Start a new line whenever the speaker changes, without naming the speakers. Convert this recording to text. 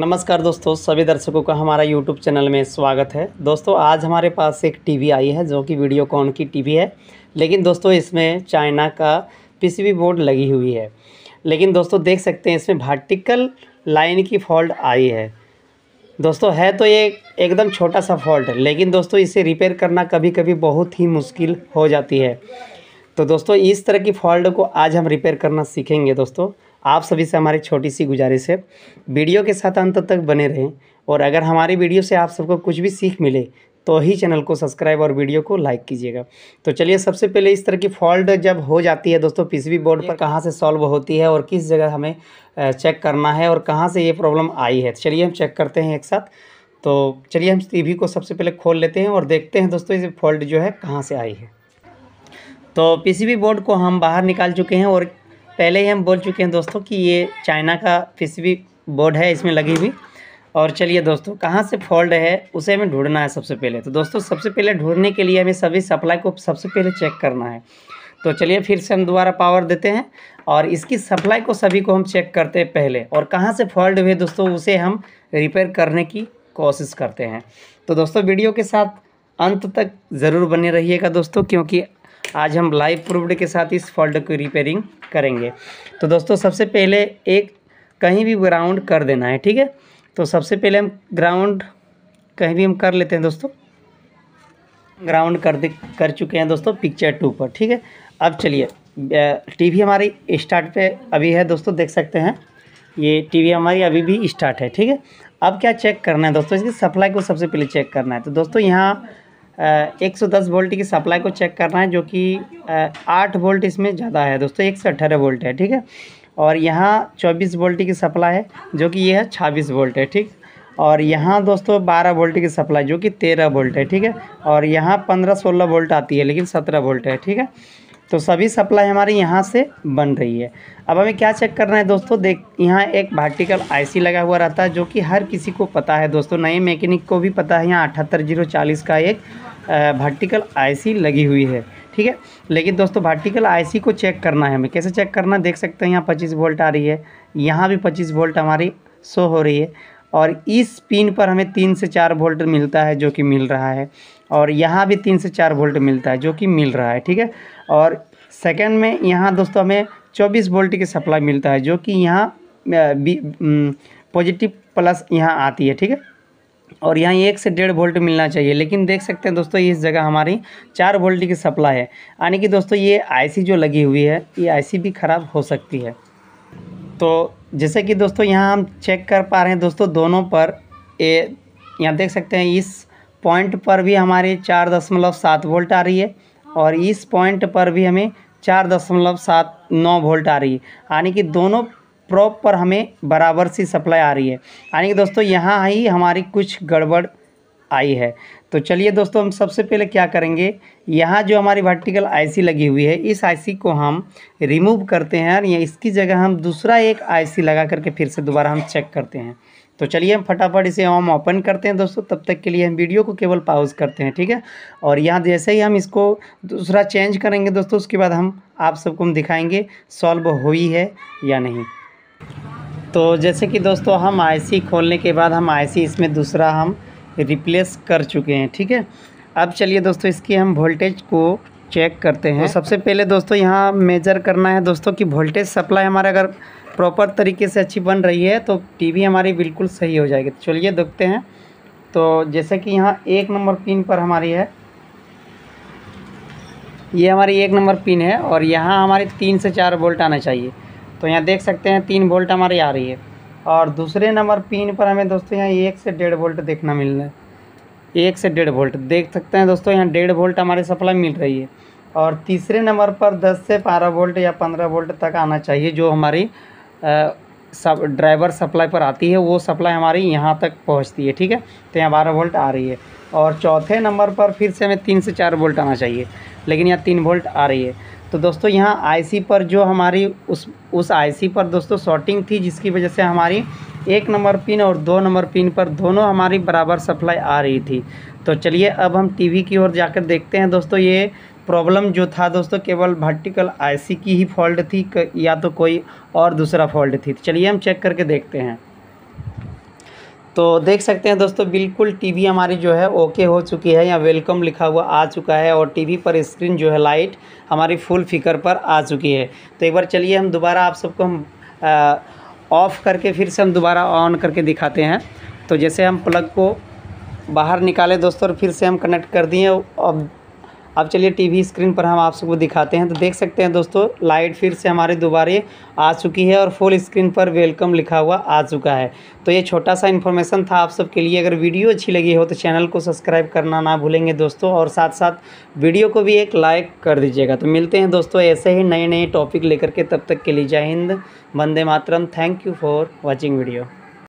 नमस्कार दोस्तों सभी दर्शकों का हमारा YouTube चैनल में स्वागत है दोस्तों आज हमारे पास एक टीवी आई है जो कि वीडियो कॉन की टीवी है लेकिन दोस्तों इसमें चाइना का पीसीबी बोर्ड लगी हुई है लेकिन दोस्तों देख सकते हैं इसमें वर्टिकल लाइन की फॉल्ट आई है दोस्तों है तो ये एकदम छोटा सा फॉल्ट लेकिन दोस्तों इसे रिपेयर करना कभी कभी बहुत ही मुश्किल हो जाती है तो दोस्तों इस तरह की फॉल्ट को आज हम रिपेयर करना सीखेंगे दोस्तों आप सभी से हमारी छोटी सी गुजारिश है वीडियो के साथ अंत तक बने रहें और अगर हमारी वीडियो से आप सबको कुछ भी सीख मिले तो ही चैनल को सब्सक्राइब और वीडियो को लाइक कीजिएगा तो चलिए सबसे पहले इस तरह की फॉल्ट जब हो जाती है दोस्तों पीसीबी बोर्ड पर कहाँ से सॉल्व होती है और किस जगह हमें चेक करना है और कहाँ से ये प्रॉब्लम आई है चलिए हम चेक करते हैं एक साथ तो चलिए हम टी को सबसे पहले खोल लेते हैं और देखते हैं दोस्तों ये फॉल्ट जो है कहाँ से आई है तो पी बोर्ड को हम बाहर निकाल चुके हैं और पहले ही हम बोल चुके हैं दोस्तों कि ये चाइना का फिशवी बोर्ड है इसमें लगी हुई और चलिए दोस्तों कहाँ से फॉल्ट है उसे हमें ढूंढना है सबसे पहले तो दोस्तों सबसे पहले ढूंढने के लिए हमें सभी सप्लाई को सबसे पहले चेक करना है तो चलिए फिर से हम दोबारा पावर देते हैं और इसकी सप्लाई को सभी को हम चेक करते हैं पहले और कहाँ से फॉल्ट हुए दोस्तों उसे हम रिपेयर करने की कोशिश करते हैं तो दोस्तों वीडियो के साथ अंत तक ज़रूर बने रहिएगा दोस्तों क्योंकि आज हम लाइव प्रूफ्ड के साथ इस फॉल्ट की रिपेयरिंग करेंगे तो दोस्तों सबसे पहले एक कहीं भी ग्राउंड कर देना है ठीक है तो सबसे पहले हम ग्राउंड कहीं भी हम कर लेते हैं दोस्तों ग्राउंड कर दे कर चुके हैं दोस्तों पिक्चर टू पर ठीक है अब चलिए टीवी हमारी स्टार्ट पे अभी है दोस्तों देख सकते हैं ये टीवी हमारी अभी भी स्टार्ट है ठीक है अब क्या चेक करना है दोस्तों इसकी सप्लाई को सबसे पहले चेक करना है तो दोस्तों यहाँ 110 वोल्ट की सप्लाई को चेक करना है जो कि आठ वोल्ट इसमें ज़्यादा है दोस्तों एक से अठारह वोल्ट है ठीक है और यहाँ चौबीस वोल्ट की सप्लाई है जो कि यह है छब्बीस वोल्ट है ठीक और यहाँ दोस्तों 12 वोल्ट की सप्लाई जो कि 13 वोल्ट है ठीक है और यहाँ 15-16 वोल्ट आती है लेकिन 17 वोल्ट है ठीक है तो सभी सप्लाई हमारे यहाँ से बन रही है अब हमें क्या चेक करना है दोस्तों देख यहाँ एक वर्टिकल आईसी लगा हुआ रहता है जो कि हर किसी को पता है दोस्तों नए मैकेनिक को भी पता है यहाँ अठहत्तर जीरो चालीस का एक वर्टिकल आईसी लगी हुई है ठीक है लेकिन दोस्तों वर्टिकल आईसी को चेक करना है हमें कैसे चेक करना देख सकते हैं यहाँ पच्चीस वोल्ट आ रही है यहाँ भी पच्चीस वोल्ट हमारी शो हो रही है और इस पिन पर हमें तीन से चार वोल्ट मिलता है जो कि मिल रहा है और यहाँ भी तीन से चार वोल्ट मिलता है जो कि मिल रहा है ठीक है और सेकेंड में यहाँ दोस्तों हमें चौबीस वोल्ट की सप्लाई मिलता है जो कि यहाँ पॉजिटिव प्लस यहाँ आती है ठीक है और यहाँ एक से डेढ़ वोल्ट मिलना चाहिए लेकिन देख सकते हैं दोस्तों इस जगह हमारी चार वोल्ट की सप्लाई है यानी कि दोस्तों ये आईसी जो लगी हुई है ये आईसी भी ख़राब हो सकती है तो जैसे कि दोस्तों यहाँ हम चेक कर पा रहे हैं दोस्तों दोनों पर ये यहाँ देख सकते हैं इस पॉइंट पर भी हमारी चार दशमलव सात वोल्ट आ रही है और इस पॉइंट पर भी हमें चार दशमलव सात नौ वोल्ट आ रही है यानी कि दोनों प्रॉप पर हमें बराबर सी सप्लाई आ रही है यानी कि दोस्तों यहाँ ही हमारी कुछ गड़बड़ आई है तो चलिए दोस्तों हम सबसे पहले क्या करेंगे यहाँ जो हमारी वर्टिकल आईसी लगी हुई है इस आईसी को हम रिमूव करते हैं और या इसकी जगह हम दूसरा एक आईसी लगा करके फिर से दोबारा हम चेक करते हैं तो चलिए हम फटाफट इसे हम ओपन करते हैं दोस्तों तब तक के लिए हम वीडियो को केवल पाउज करते हैं ठीक है और यहाँ जैसे ही हम इसको दूसरा चेंज करेंगे दोस्तों उसके बाद हम आप सबको हम दिखाएंगे सॉल्व हुई है या नहीं तो जैसे कि दोस्तों हम आईसी खोलने के बाद हम आईसी इसमें दूसरा हम रिप्लेस कर चुके हैं ठीक है अब चलिए दोस्तों इसकी हम वोल्टेज को चेक करते हैं तो सबसे पहले दोस्तों यहाँ मेजर करना है दोस्तों कि वोल्टेज सप्लाई हमारा अगर प्रॉपर तरीके से अच्छी बन रही है तो टीवी हमारी बिल्कुल सही हो जाएगी तो चलिए देखते हैं तो जैसे कि यहाँ एक नंबर पिन पर हमारी है ये हमारी एक नंबर पिन है और यहाँ हमारे तीन से चार वोल्ट आना चाहिए तो यहाँ देख सकते हैं तीन वोल्ट हमारी आ रही है और दूसरे नंबर पिन पर हमें दोस्तों यहाँ एक से डेढ़ वोल्ट देखना मिल रहा है एक से डेढ़ वोल्ट देख सकते हैं दोस्तों यहाँ डेढ़ वोल्ट हमारी सप्लाई मिल रही है और तीसरे नंबर पर 10 से 12 वोल्ट या 15 वोल्ट तक आना चाहिए जो हमारी सब ड्राइवर सप्लाई पर आती है वो सप्लाई हमारी यहाँ तक पहुँचती है ठीक है तो यहाँ बारह वोल्ट आ रही है और चौथे नंबर पर फिर से हमें तीन से चार वोल्ट आना चाहिए लेकिन यहाँ तीन वोल्ट आ रही है तो दोस्तों यहाँ आईसी पर जो हमारी उस उस आईसी पर दोस्तों शॉर्टिंग थी जिसकी वजह से हमारी एक नंबर पिन और दो नंबर पिन पर दोनों हमारी बराबर सप्लाई आ रही थी तो चलिए अब हम टी की ओर जाकर देखते हैं दोस्तों ये प्रॉब्लम जो था दोस्तों केवल वर्टिकल आईसी की ही फॉल्ट थी या तो कोई और दूसरा फॉल्ट थी चलिए हम चेक करके देखते हैं तो देख सकते हैं दोस्तों बिल्कुल टीवी हमारी जो है ओके हो चुकी है या वेलकम लिखा हुआ आ चुका है और टीवी पर स्क्रीन जो है लाइट हमारी फुल फिकर पर आ चुकी है तो एक बार चलिए हम दोबारा आप सबको हम ऑफ़ करके फिर से हम दोबारा ऑन करके दिखाते हैं तो जैसे हम प्लग को बाहर निकाले दोस्तों और फिर से हम कनेक्ट कर दिए अब अब चलिए टीवी स्क्रीन पर हम आप सबको दिखाते हैं तो देख सकते हैं दोस्तों लाइट फिर से हमारे दोबारे आ चुकी है और फुल स्क्रीन पर वेलकम लिखा हुआ आ चुका है तो ये छोटा सा इन्फॉर्मेशन था आप सबके लिए अगर वीडियो अच्छी लगी हो तो चैनल को सब्सक्राइब करना ना भूलेंगे दोस्तों और साथ साथ वीडियो को भी एक लाइक कर दीजिएगा तो मिलते हैं दोस्तों ऐसे ही नए नए टॉपिक लेकर के तब तक के लिए जय हिंद वंदे मातरम thank you for watching video